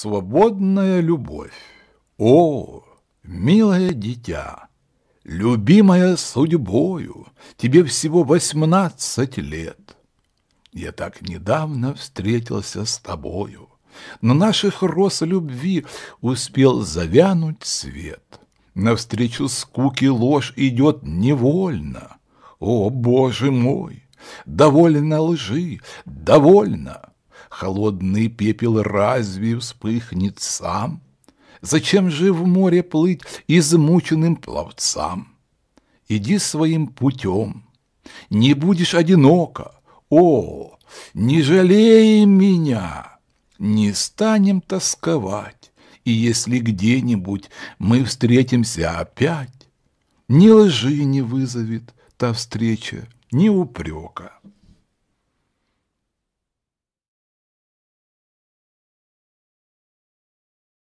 Свободная любовь. О, милое дитя, любимая судьбою, тебе всего восемнадцать лет. Я так недавно встретился с тобою, но наших роз любви успел завянуть свет. Навстречу скуки ложь идет невольно. О, Боже мой! Довольно лжи, довольно! холодный пепел разве вспыхнет сам? Зачем же в море плыть измученным пловцам? Иди своим путем, не будешь одиноко, о, не жалей меня, не станем тосковать, и если где-нибудь мы встретимся опять, ни лжи не вызовет та встреча, ни упрека.